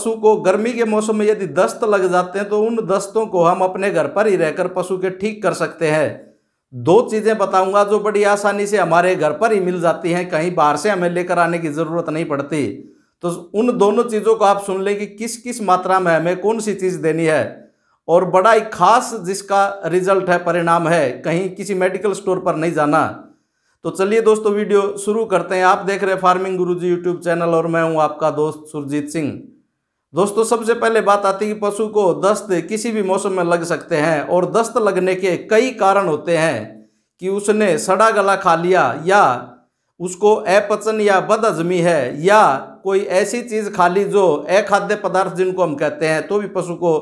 पशु को गर्मी के मौसम में यदि दस्त लग जाते हैं तो उन दस्तों को हम अपने घर पर ही रहकर पशु के ठीक कर सकते हैं दो चीज़ें बताऊंगा जो बड़ी आसानी से हमारे घर पर ही मिल जाती हैं कहीं बाहर से हमें लेकर आने की ज़रूरत नहीं पड़ती तो उन दोनों चीज़ों को आप सुन लें कि किस किस मात्रा में हमें कौन सी चीज़ देनी है और बड़ा ही खास जिसका रिजल्ट है परिणाम है कहीं किसी मेडिकल स्टोर पर नहीं जाना तो चलिए दोस्तों वीडियो शुरू करते हैं आप देख रहे हैं फार्मिंग गुरुजी यूट्यूब चैनल और मैं हूं आपका दोस्त सुरजीत सिंह दोस्तों सबसे पहले बात आती है कि पशु को दस्त किसी भी मौसम में लग सकते हैं और दस्त लगने के कई कारण होते हैं कि उसने सड़ा गला खा लिया या उसको अपचन या अजमी है या कोई ऐसी चीज़ खा ली जो अखाद्य पदार्थ जिनको हम कहते हैं तो भी पशु को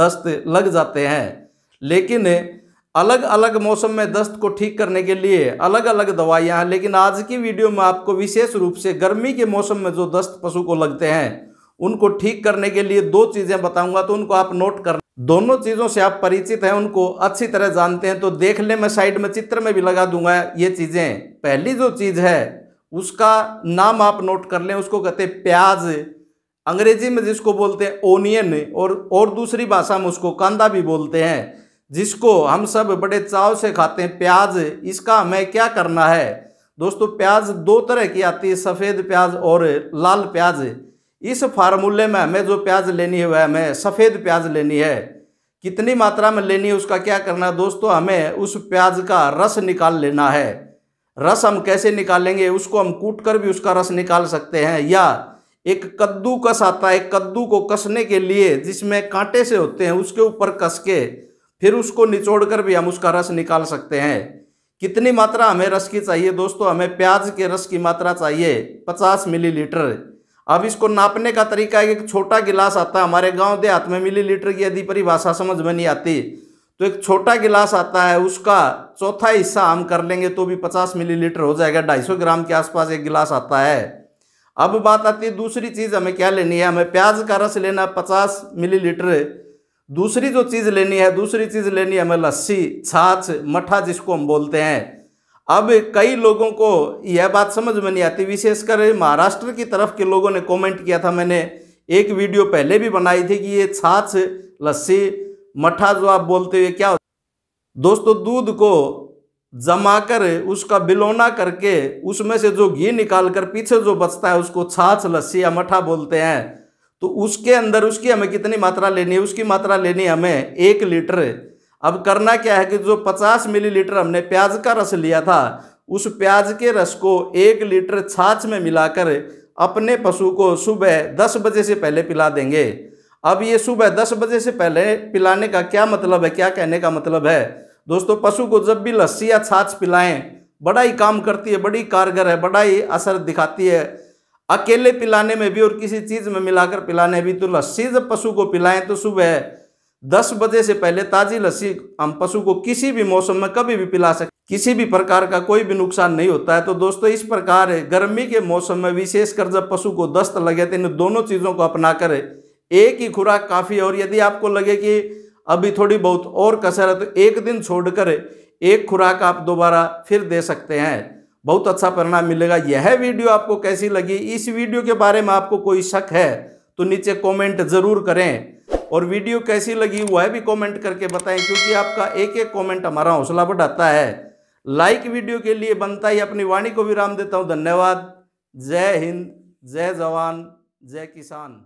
दस्त लग जाते हैं लेकिन अलग अलग मौसम में दस्त को ठीक करने के लिए अलग अलग दवाइयाँ हैं लेकिन आज की वीडियो में आपको विशेष रूप से गर्मी के मौसम में जो दस्त पशु को लगते हैं उनको ठीक करने के लिए दो चीज़ें बताऊंगा तो उनको आप नोट कर दोनों चीज़ों से आप परिचित हैं उनको अच्छी तरह जानते हैं तो देख ले मैं साइड में चित्र में भी लगा दूंगा ये चीज़ें पहली जो चीज़ है उसका नाम आप नोट कर लें उसको कहते हैं प्याज अंग्रेजी में जिसको बोलते हैं ओनियन और और दूसरी भाषा में उसको कांदा भी बोलते हैं जिसको हम सब बड़े चाव से खाते हैं प्याज इसका हमें क्या करना है दोस्तों प्याज दो तरह की आती है सफ़ेद प्याज और लाल प्याज इस फार्मूले में हमें जो प्याज लेनी है वह हमें सफ़ेद प्याज लेनी है कितनी मात्रा में लेनी है उसका क्या करना है दोस्तों हमें उस प्याज का रस निकाल लेना है रस हम कैसे निकालेंगे उसको हम कूट कर भी उसका रस निकाल सकते हैं या एक कद्दू कस आता है कद्दू को कसने के लिए जिसमें कांटे से होते हैं उसके ऊपर कस के फिर उसको निचोड़ कर भी हम उसका रस निकाल सकते हैं कितनी मात्रा हमें रस की चाहिए दोस्तों हमें प्याज के रस की मात्रा चाहिए पचास मिलीलीटर अब इसको नापने का तरीका है कि छोटा गिलास आता है हमारे गांव देहात में मिली लीटर की यदि परिभाषा समझ में नहीं आती तो एक छोटा गिलास आता है उसका चौथा हिस्सा हम कर लेंगे तो भी पचास मिली हो जाएगा ढाई सौ ग्राम के आसपास एक गिलास आता है अब बात आती है दूसरी चीज़ हमें क्या लेनी है हमें प्याज का रस लेना पचास मिली दूसरी जो चीज़ लेनी है दूसरी चीज़ लेनी है हमें लस्सी छाछ मठा जिसको हम बोलते हैं अब कई लोगों को यह बात समझ में नहीं आती विशेषकर महाराष्ट्र की तरफ के लोगों ने कमेंट किया था मैंने एक वीडियो पहले भी बनाई थी कि ये छाछ लस्सी मठा जो आप बोलते हुए क्या दोस्तों दूध को जमा कर उसका बिलोना करके उसमें से जो घी निकाल कर पीछे जो बचता है उसको छाछ लस्सी या मठा बोलते हैं तो उसके अंदर उसकी हमें कितनी मात्रा लेनी है उसकी मात्रा लेनी हमें एक लीटर अब करना क्या है कि जो 50 मिलीलीटर हमने प्याज का रस लिया था उस प्याज के रस को एक लीटर छाछ में मिलाकर अपने पशु को सुबह दस बजे से पहले पिला देंगे अब ये सुबह दस बजे से पहले पिलाने का क्या मतलब है क्या कहने का मतलब है दोस्तों पशु को जब भी लस्सी या छाछ पिलाएं बड़ा ही काम करती है बड़ी कारगर है बड़ा ही असर दिखाती है अकेले पिलाने में भी और किसी चीज़ में मिलाकर पिलाने भी तो लस्सी जब पशु को पिलाएं तो सुबह दस बजे से पहले ताज़ी लस्सी हम पशु को किसी भी मौसम में कभी भी पिला सकते किसी भी प्रकार का कोई भी नुकसान नहीं होता है तो दोस्तों इस प्रकार गर्मी के मौसम में विशेषकर जब पशु को दस्त लगे तो इन दोनों चीज़ों को अपना करें एक ही खुराक काफ़ी है और यदि आपको लगे कि अभी थोड़ी बहुत और कसर है तो एक दिन छोड़ कर एक खुराक आप दोबारा फिर दे सकते हैं बहुत अच्छा परिणाम मिलेगा यह वीडियो आपको कैसी लगी इस वीडियो के बारे में आपको कोई शक है तो नीचे कॉमेंट ज़रूर करें और वीडियो कैसी लगी वह भी कमेंट करके बताएं क्योंकि आपका एक एक कमेंट हमारा हौसला बढ़ाता है लाइक वीडियो के लिए बनता ही अपनी वाणी को विराम देता हूँ धन्यवाद जय हिंद जय जवान जय किसान